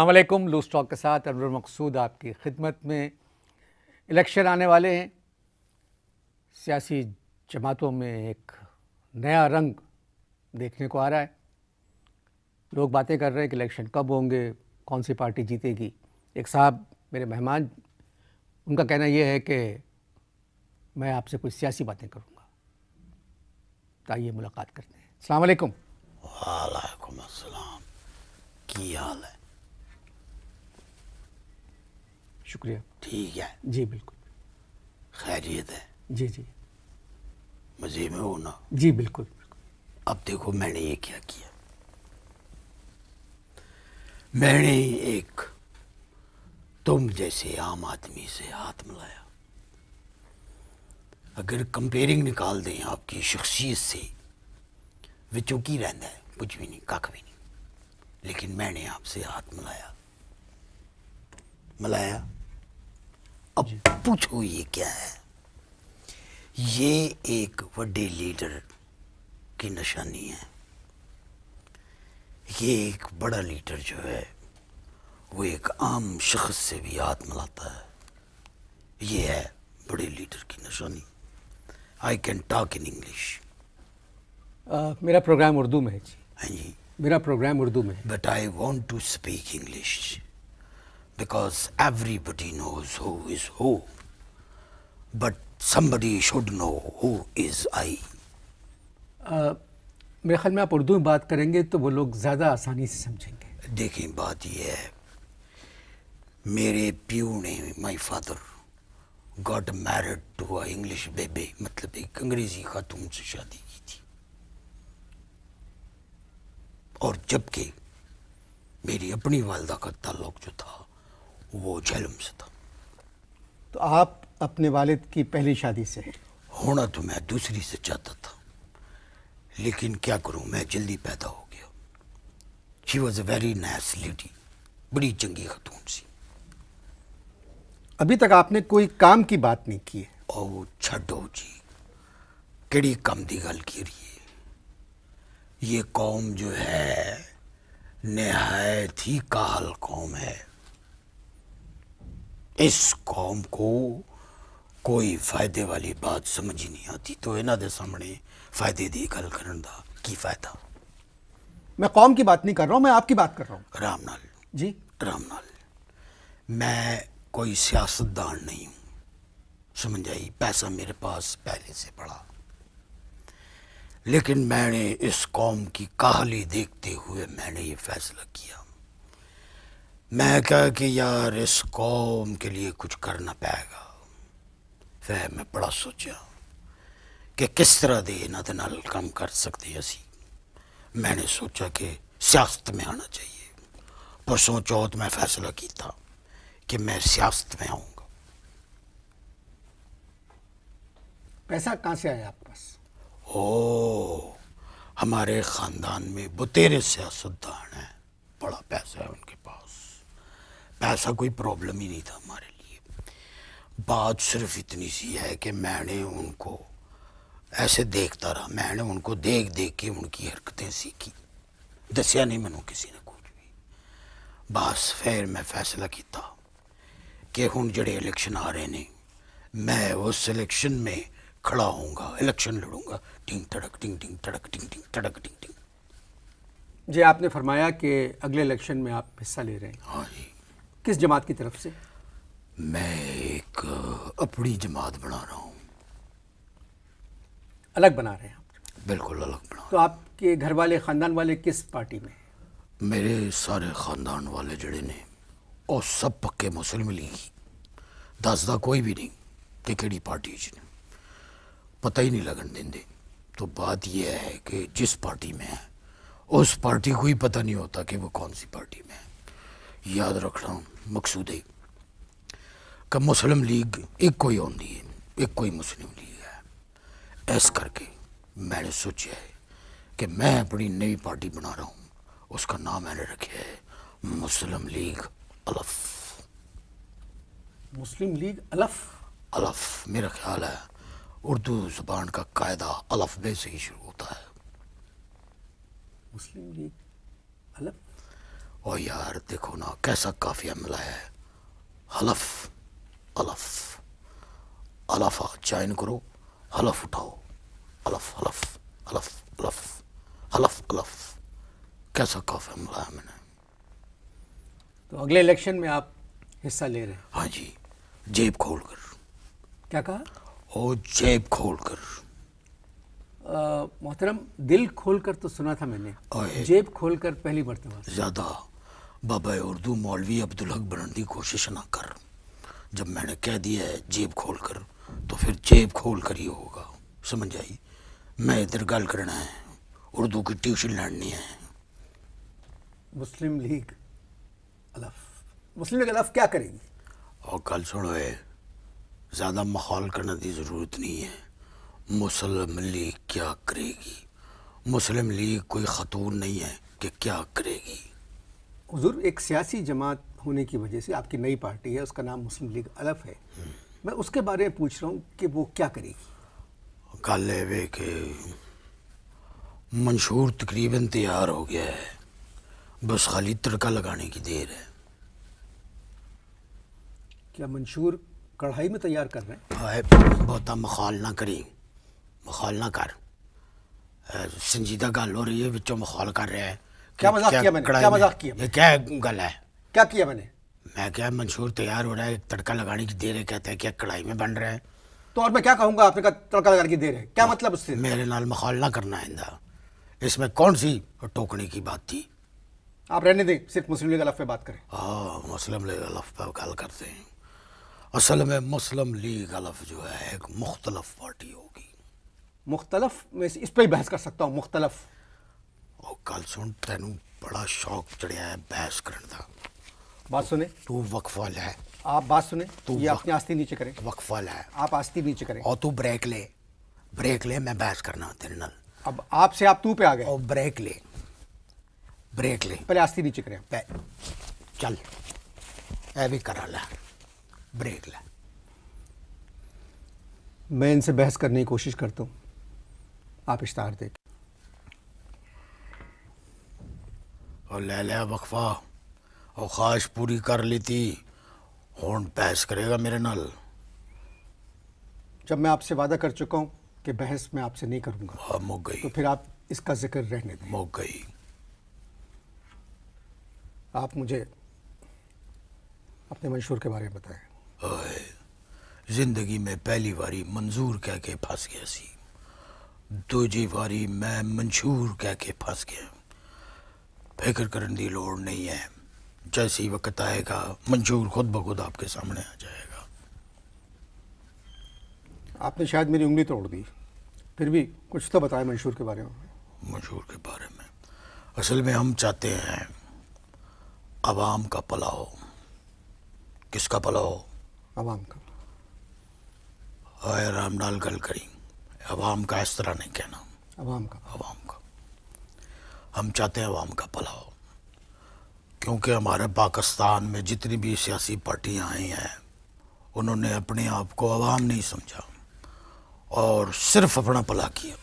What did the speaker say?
अल्लाम loose talk के साथ अनवर मकसूद आपकी खिदमत में इलेक्शन आने वाले हैं सियासी जमातों में एक नया रंग देखने को आ रहा है लोग बातें कर रहे हैं कि इलेक्शन कब होंगे कौन सी पार्टी जीतेगी एक साहब मेरे मेहमान उनका कहना यह है कि मैं आपसे कुछ सियासी बातें करूँगा ताइए मुलाकात करते हैं अलैक्म वालेकुम अस्सलाम की हाल है शुक्रिया ठीक है जी बिल्कुल खैरियत है जी जी मज़े में हो ना जी बिल्कुल अब देखो मैंने ये क्या किया मैंने एक तुम जैसे आम आदमी से हाथ मिलाया अगर कंपेयरिंग निकाल दें आपकी शख्सियत से वे चौकी रहता है कुछ भी नहीं कख भी नहीं लेकिन मैंने आपसे हाथ मिलाया मिलाया अब पूछो ये क्या है ये एक बड़े लीडर की निशानी है ये एक बड़ा लीडर जो है वो एक आम शख्स से भी हाथ मिलाता है ये है बड़े लीडर की निशानी I can talk in English मेरा प्रोग्राम उर्दू में है जी हाँ जी मेरा प्रोग्राम उर्दू में but I want to speak English because everybody knows who is who. But somebody should know who is I. Uh, मेरे ख्याल में आप उर्दू में बात करेंगे तो वो लोग ज़्यादा आसानी से समझेंगे देखें बात यह है मेरे पीओ ने my father got married to a English बेबे मतलब एक अंग्रेज़ी खातून से शादी की थी और जबकि मेरी अपनी वालदा का ताल्लुक जो था वो झेलम से था तो आप अपने वालिद की पहली शादी से होना तो मैं दूसरी से चाहता था लेकिन क्या करूं मैं जल्दी पैदा हो गया she was a very nice lady बड़ी चंगी खतून सी अभी तक आपने कोई काम की बात नहीं की है ओ छो जी केड़ी कम की गल की रही है ये कौम जो है नहायत ही काहल कौम है इस कौम को कोई फायदे वाली बात समझ ही नहीं आती तो इन्हों के सामने फायदे ਦੀ गल ਕਰਨ की फायदा मैं कौम की बात नहीं कर रहा हूँ मैं आपकी बात कर रहा हूँ रामलाल नाल जी रामलाल नाल मैं कोई सियासतदान नहीं हूँ समझ आई पैसा मेरे पास पहले से पड़ा लेकिन मैंने इस कौम की काहली देखते हुए मैंने ये फैसला किया मैं कहा कि यार इस कौम के लिए कुछ करना पड़ेगा फिर मैं बड़ा सोचा कि किस तरह दे नाल काम कर सकते असी मैंने सोचा कि सियासत में आना चाहिए परसों चौथ तो मैं फैसला किया कि मैं सियासत में आऊँगा पैसा कहाँ से आया आपके पास ओ हमारे ख़ानदान में बतेरे सियासतदान हैं बड़ा पैसा है उनके ऐसा कोई प्रॉब्लम ही नहीं था हमारे लिए बात सिर्फ इतनी सी है कि मैंने उनको ऐसे देखता रहा मैंने उनको देख देख के उनकी हरकतें सीखी दसिया नहीं मैं किसी ने कुछ भी बस फिर मैं फैसला किया कि हूँ जो इलेक्शन आ रहे हैं मैं उस इलेक्शन में खड़ा होऊंगा इलेक्शन लड़ूंगा टिंग तड़क टिंग टिंग तड़क टिंग टिंग तड़क टिंग टिंग जी आपने फरमाया कि अगले इलेक्शन में आप हिस्सा ले रहे हैं हाँ जी किस जमात की तरफ से मैं एक अपनी जमात बना रहा हूँ अलग बना रहे हैं आप बिल्कुल अलग बना तो आपके घर वाले ख़ानदान वाले किस पार्टी में मेरे सारे ख़ानदान वाले जड़े ने और सब पक्के मुस्लिम लीग दसदा कोई भी नहीं कि कड़ी पार्टी च पता ही नहीं लगन देंगे तो बात यह है कि जिस पार्टी में है उस पार्टी को ही पता नहीं होता कि वो कौन सी पार्टी में है याद रखना मकसूद है कि मुस्लिम लीग एक कोई ਆਉਂਦੀ है एक कोई मुस्लिम लीग है इस करके मैंने सोचा है कि मैं अपनी नई पार्टी बना रहा हूँ उसका नाम मैंने रखे है मुस्लिम लीग अलफ मुस्लिम लीग अलफ अलफ मेरा ख्याल है उर्दू जुबान का कायदा अलफ बे से ही शुरू होता है मुस्लिम लीग अलफ ओ यार देखो ना कैसा काफिया मिला है हलफ अलफ अलफा चाइन करो हलफ उठाओ हलफ हलफ हलफ हलफ हलफ हलफ कैसा काफिया मिला है मैंने तो अगले इलेक्शन में आप हिस्सा ले रहे हैं हाँ जी जेब खोल कर क्या कहा ओ जेब खोल कर मोहतरम दिल खोल कर तो सुना था मैंने जेब खोल कर पहली मरतबा तो ज़्यादा बाबा उर्दू मौलवी अब्दुल हक बनने की कोशिश ना कर जब मैंने कह दिया है जेब खोल कर तो फिर जेब खोल कर ही होगा समझ आई मैं इधर गल करना है उर्दू की ट्यूशन लड़नी है मुस्लिम लीग अलफ मुस्लिम लीग अलफ क्या करेगी और कल सुनो है ज़्यादा माहौल करने की ज़रूरत नहीं है मुस्लिम लीग क्या करेगी मुस्लिम लीग कोई खतून नहीं है कि क्या करेगी हजूर एक सियासी जमात होने की वजह से आपकी नई पार्टी है उसका नाम मुस्लिम लीग अलफ है हम्म। मैं उसके बारे में पूछ रहा हूँ कि वो क्या करेगी कल वे के मंशूर तकरीबन तैयार हो गया है बस खाली तड़का लगाने की देर है क्या मंशूर कढ़ाई में तैयार कर रहे हैं बहुत मखाल ना करी मखाल ना कर संजीदा गल हो रही है बिचो मखाल कर रहा है क्या मजाक किया मैंने क्या मजाक किया ये क्या गला है क्या किया मैंने मैं क्या मंशूर तैयार हो रहा है तड़का लगाने की देर है कहता है क्या कढ़ाई में बन रहा है तो और मैं क्या कहूँगा आपने कहा तड़का लगाने की देर है क्या मतलब उससे मेरे नाल मखाल ना करना आइंदा इसमें कौन सी टोकने की बात थी आप रहने दें सिर्फ मुस्लिम लीग अलफ पे बात करें हाँ मुस्लिम लीग अलफ पे गल करते हैं असल में मुस्लिम लीग अलफ जो है एक मुख्तलफ पार्टी होगी मुख्तलफ मैं इस पर ही बहस कर सकता हूँ मुख्तलफ ਉਹ सुन तेन बड़ा शौक चढ़िया है बहस ਬਹਿਸ ਕਰਨ बात सुने तू वक्फा ले आप बात सुने तू ये अपनी आस्ती नीचे करें वक्फा ले आप आस्ती नीचे करें और तू ब्रेक ले ब्रेक ले मैं बहस करना तेरे नाल अब आपसे आप तू पे आ गए और ब्रेक ले ब्रेक ले पहले आस्ती नीचे करें चल ए भी करा ला ब्रेक ले मैं इनसे बहस करने की कोशिश करता हूँ आप इश्तार देख और ले लिया वकफा और ख्वाहिश पूरी कर ली थी होंड बहस करेगा मेरे नल जब मैं आपसे वादा कर चुका हूँ कि बहस मैं आपसे नहीं करूँगा हाँ मुक गई तो फिर आप इसका जिक्र रहने दें मुक गई आप मुझे अपने मंशूर के बारे में बताएं जिंदगी में पहली बारी मंजूर कह के फंस गया सी दूजी बारी मैं मंशूर कह के फंस गया फिक्र करने की लोड़ नहीं है जैसे ही वक्त आएगा मंजूर खुद ब खुद आपके सामने आ जाएगा आपने शायद मेरी उंगली तोड़ दी फिर भी कुछ तो बताया मंशूर के बारे में मंशूर के बारे में असल में हम चाहते हैं आवाम का पलाओ हो किसका भला हो आवाम का आए रामलाल गल करी आवाम का इस तरह नहीं कहना आवाम का आवाम हम चाहते हैं आवाम का भला हो क्योंकि हमारे पाकिस्तान में जितनी भी सियासी पार्टियाँ आई हैं उन्होंने अपने आप को आवाम नहीं समझा और सिर्फ अपना भला किया